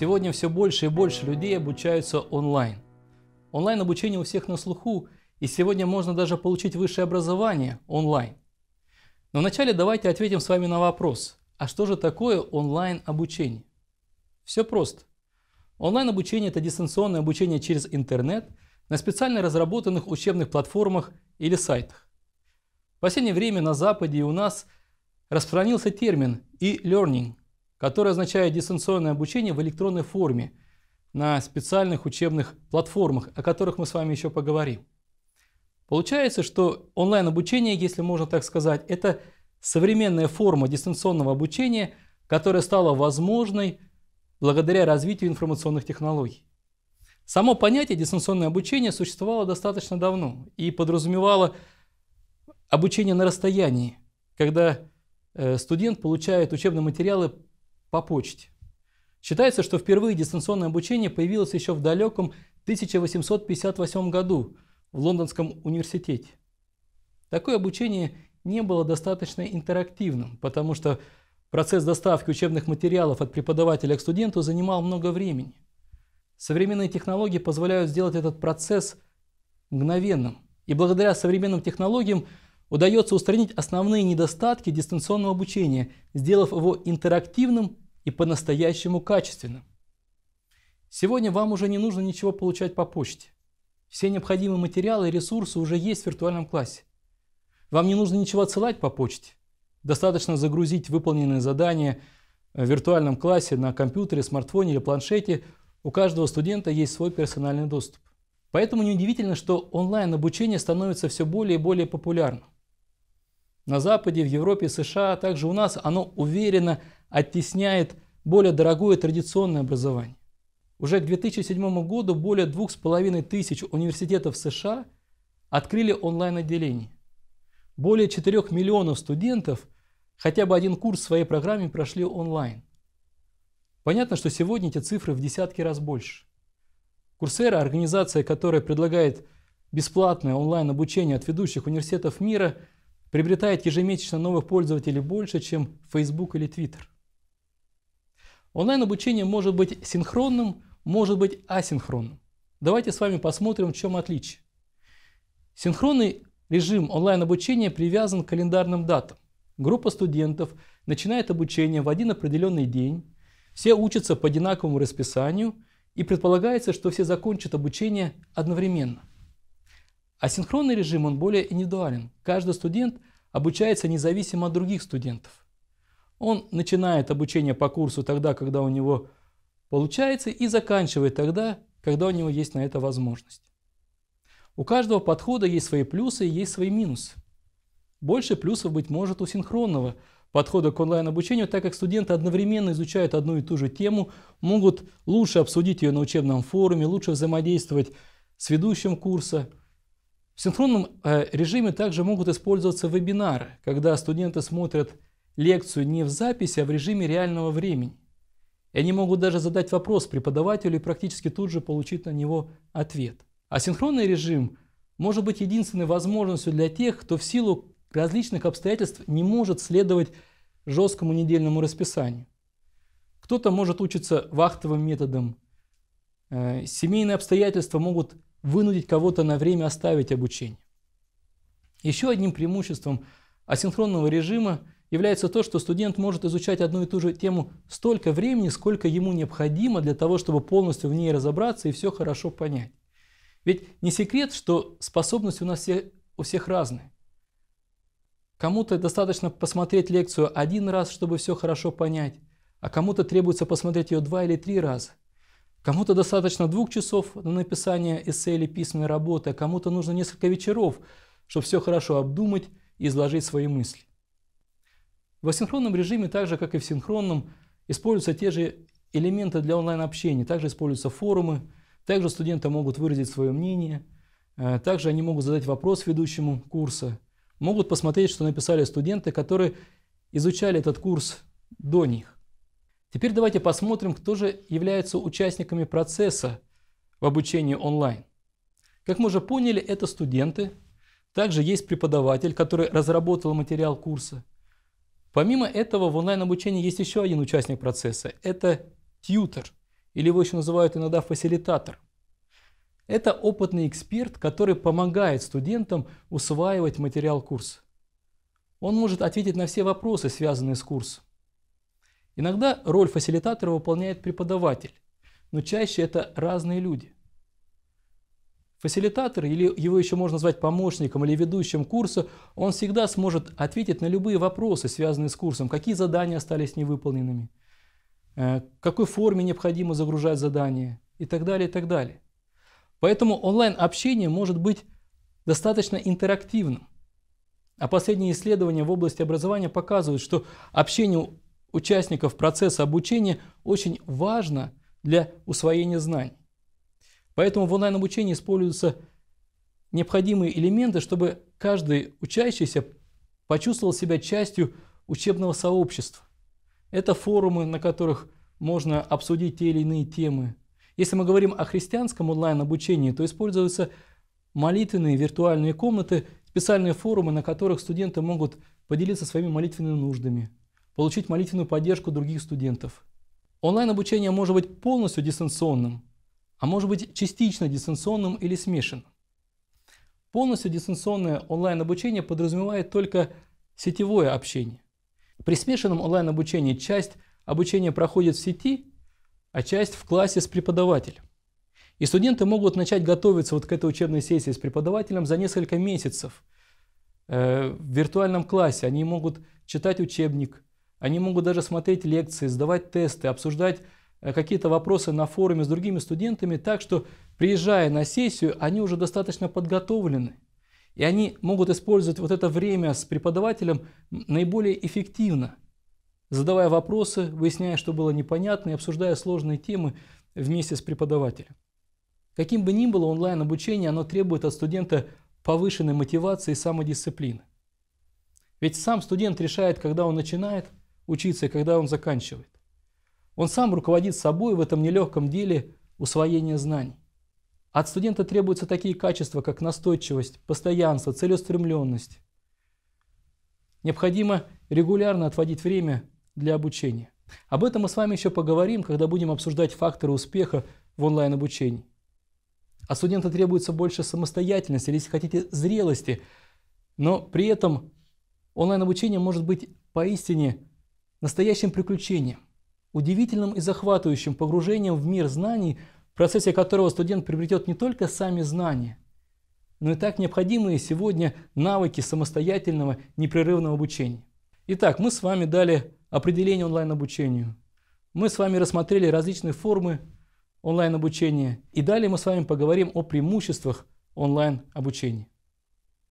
Сегодня все больше и больше людей обучаются онлайн. Онлайн обучение у всех на слуху, и сегодня можно даже получить высшее образование онлайн. Но вначале давайте ответим с вами на вопрос, а что же такое онлайн обучение? Все просто. Онлайн обучение – это дистанционное обучение через интернет на специально разработанных учебных платформах или сайтах. В последнее время на Западе и у нас распространился термин e-learning – которое означает дистанционное обучение в электронной форме на специальных учебных платформах, о которых мы с вами еще поговорим. Получается, что онлайн-обучение, если можно так сказать, это современная форма дистанционного обучения, которая стала возможной благодаря развитию информационных технологий. Само понятие дистанционное обучение существовало достаточно давно и подразумевало обучение на расстоянии, когда э, студент получает учебные материалы по почте. Считается, что впервые дистанционное обучение появилось еще в далеком 1858 году в Лондонском университете. Такое обучение не было достаточно интерактивным, потому что процесс доставки учебных материалов от преподавателя к студенту занимал много времени. Современные технологии позволяют сделать этот процесс мгновенным. И благодаря современным технологиям удается устранить основные недостатки дистанционного обучения, сделав его интерактивным и по-настоящему качественным. Сегодня вам уже не нужно ничего получать по почте. Все необходимые материалы и ресурсы уже есть в виртуальном классе. Вам не нужно ничего отсылать по почте. Достаточно загрузить выполненные задания в виртуальном классе на компьютере, смартфоне или планшете. У каждого студента есть свой персональный доступ. Поэтому неудивительно, что онлайн-обучение становится все более и более популярным на Западе, в Европе, США, а также у нас, оно уверенно оттесняет более дорогое традиционное образование. Уже к 2007 году более 2,5 тысяч университетов США открыли онлайн-отделение. Более 4 миллионов студентов хотя бы один курс в своей программе прошли онлайн. Понятно, что сегодня эти цифры в десятки раз больше. Курсера, организация, которая предлагает бесплатное онлайн-обучение от ведущих университетов мира – приобретает ежемесячно новых пользователей больше, чем Facebook или Twitter. Онлайн-обучение может быть синхронным, может быть асинхронным. Давайте с вами посмотрим, в чем отличие. Синхронный режим онлайн-обучения привязан к календарным датам. Группа студентов начинает обучение в один определенный день, все учатся по одинаковому расписанию и предполагается, что все закончат обучение одновременно. Асинхронный режим, он более индивидуален. Каждый студент обучается независимо от других студентов. Он начинает обучение по курсу тогда, когда у него получается, и заканчивает тогда, когда у него есть на это возможность. У каждого подхода есть свои плюсы и есть свои минусы. Больше плюсов, быть может, у синхронного подхода к онлайн-обучению, так как студенты одновременно изучают одну и ту же тему, могут лучше обсудить ее на учебном форуме, лучше взаимодействовать с ведущим курса – в синхронном э, режиме также могут использоваться вебинары, когда студенты смотрят лекцию не в записи, а в режиме реального времени. И они могут даже задать вопрос преподавателю и практически тут же получить на него ответ. А синхронный режим может быть единственной возможностью для тех, кто в силу различных обстоятельств не может следовать жесткому недельному расписанию. Кто-то может учиться вахтовым методом, э, семейные обстоятельства могут вынудить кого-то на время оставить обучение. Еще одним преимуществом асинхронного режима является то, что студент может изучать одну и ту же тему столько времени, сколько ему необходимо для того, чтобы полностью в ней разобраться и все хорошо понять. Ведь не секрет, что способности у нас все, у всех разные. Кому-то достаточно посмотреть лекцию один раз, чтобы все хорошо понять, а кому-то требуется посмотреть ее два или три раза. Кому-то достаточно двух часов на написание эссе или письменной работы, а кому-то нужно несколько вечеров, чтобы все хорошо обдумать и изложить свои мысли. В асинхронном режиме, так же как и в синхронном, используются те же элементы для онлайн-общения, также используются форумы, также студенты могут выразить свое мнение, э, также они могут задать вопрос ведущему курса, могут посмотреть, что написали студенты, которые изучали этот курс до них. Теперь давайте посмотрим, кто же является участниками процесса в обучении онлайн. Как мы уже поняли, это студенты. Также есть преподаватель, который разработал материал курса. Помимо этого, в онлайн-обучении есть еще один участник процесса. Это тьютер, или его еще называют иногда фасилитатор. Это опытный эксперт, который помогает студентам усваивать материал курса. Он может ответить на все вопросы, связанные с курсом. Иногда роль фасилитатора выполняет преподаватель, но чаще это разные люди. Фасилитатор, или его еще можно назвать помощником или ведущим курса, он всегда сможет ответить на любые вопросы, связанные с курсом, какие задания остались невыполненными, э, какой форме необходимо загружать задания и так далее, и так далее. Поэтому онлайн-общение может быть достаточно интерактивным. А последние исследования в области образования показывают, что общение участников процесса обучения очень важно для усвоения знаний. Поэтому в онлайн-обучении используются необходимые элементы, чтобы каждый учащийся почувствовал себя частью учебного сообщества. Это форумы, на которых можно обсудить те или иные темы. Если мы говорим о христианском онлайн-обучении, то используются молитвенные виртуальные комнаты, специальные форумы, на которых студенты могут поделиться своими молитвенными нуждами, получить молитвенную поддержку других студентов. Онлайн-обучение может быть полностью дистанционным, а может быть частично дистанционным или смешанным. Полностью дистанционное онлайн-обучение подразумевает только сетевое общение. При смешанном онлайн-обучении часть обучения проходит в сети, а часть в классе с преподавателем. И студенты могут начать готовиться вот к этой учебной сессии с преподавателем за несколько месяцев э, в виртуальном классе. Они могут читать учебник, они могут даже смотреть лекции, сдавать тесты, обсуждать э, какие-то вопросы на форуме с другими студентами, так что, приезжая на сессию, они уже достаточно подготовлены. И они могут использовать вот это время с преподавателем наиболее эффективно, задавая вопросы, выясняя, что было непонятно, и обсуждая сложные темы вместе с преподавателем. Каким бы ни было онлайн-обучение, оно требует от студента повышенной мотивации и самодисциплины. Ведь сам студент решает, когда он начинает – учиться и когда он заканчивает. Он сам руководит собой в этом нелегком деле усвоения знаний. От студента требуются такие качества, как настойчивость, постоянство, целеустремленность. Необходимо регулярно отводить время для обучения. Об этом мы с вами еще поговорим, когда будем обсуждать факторы успеха в онлайн-обучении. От студента требуется больше самостоятельности, или, если хотите, зрелости, но при этом онлайн-обучение может быть поистине настоящим приключением, удивительным и захватывающим погружением в мир знаний, в процессе которого студент приобретет не только сами знания, но и так необходимые сегодня навыки самостоятельного непрерывного обучения. Итак, мы с вами дали определение онлайн-обучению. Мы с вами рассмотрели различные формы онлайн-обучения. И далее мы с вами поговорим о преимуществах онлайн-обучения.